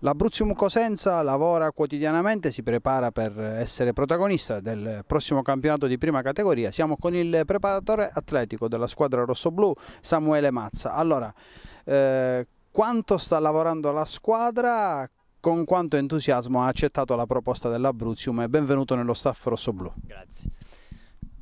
L'Abruzzium Cosenza lavora quotidianamente, si prepara per essere protagonista del prossimo campionato di prima categoria. Siamo con il preparatore atletico della squadra rossoblu, Samuele Mazza. Allora, eh, quanto sta lavorando la squadra? Con quanto entusiasmo ha accettato la proposta dell'Abruzzium benvenuto nello staff rossoblu. Grazie.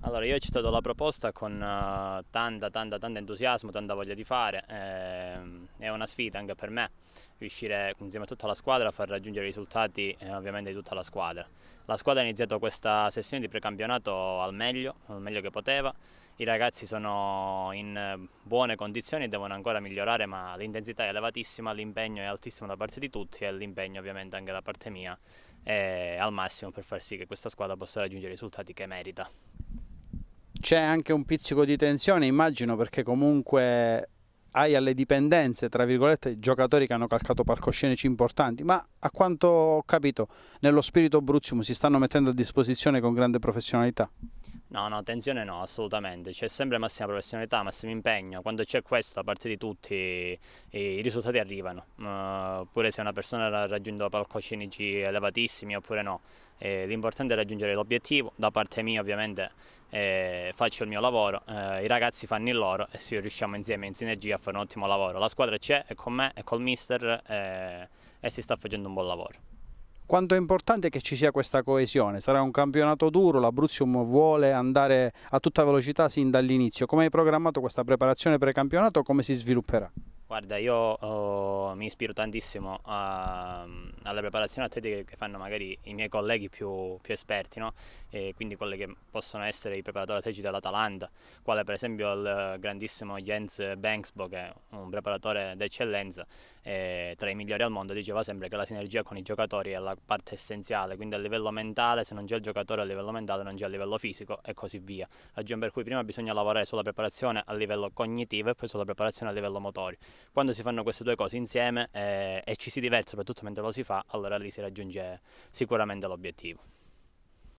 Allora, io ho accettato la proposta con uh, tanta, tanta, tanta entusiasmo, tanta voglia di fare. Eh, è una sfida anche per me riuscire insieme a tutta la squadra a far raggiungere i risultati eh, ovviamente di tutta la squadra. La squadra ha iniziato questa sessione di precampionato al meglio, al meglio che poteva. I ragazzi sono in buone condizioni devono ancora migliorare, ma l'intensità è elevatissima, l'impegno è altissimo da parte di tutti e l'impegno ovviamente anche da parte mia è al massimo per far sì che questa squadra possa raggiungere i risultati che merita. C'è anche un pizzico di tensione, immagino, perché comunque hai alle dipendenze, tra virgolette, giocatori che hanno calcato palcoscenici importanti, ma a quanto ho capito, nello spirito Bruzium si stanno mettendo a disposizione con grande professionalità. No, no, tensione no, assolutamente. C'è sempre massima professionalità, massimo impegno. Quando c'è questo da parte di tutti, i risultati arrivano. Uh, eh, pure se una persona ha raggiunto palcoscenici elevatissimi oppure no. Eh, l'importante è raggiungere l'obiettivo. Da parte mia, ovviamente, eh, faccio il mio lavoro. Eh, I ragazzi fanno il loro e se riusciamo insieme in sinergia a fare un ottimo lavoro. La squadra c'è, è con me, è col mister eh, e si sta facendo un buon lavoro quanto è importante che ci sia questa coesione. Sarà un campionato duro, l'Abruzzium vuole andare a tutta velocità sin dall'inizio. Come hai programmato questa preparazione precampionato? Come si svilupperà? Guarda, io oh, mi ispiro tantissimo a, mm, alla preparazione atletica che fanno magari i miei colleghi più, più esperti, no? quindi quelli che possono essere i preparatori atletici dell'Atalanta, quale per esempio il grandissimo Jens Banksbo che è un preparatore d'eccellenza eh, tra i migliori al mondo, diceva sempre che la sinergia con i giocatori è la parte essenziale, quindi a livello mentale, se non c'è il giocatore a livello mentale non c'è a livello fisico e così via. Ragione per cui prima bisogna lavorare sulla preparazione a livello cognitivo e poi sulla preparazione a livello motorio. Quando si fanno queste due cose insieme eh, e ci si diverte soprattutto mentre lo si fa, allora lì si raggiunge sicuramente l'obiettivo.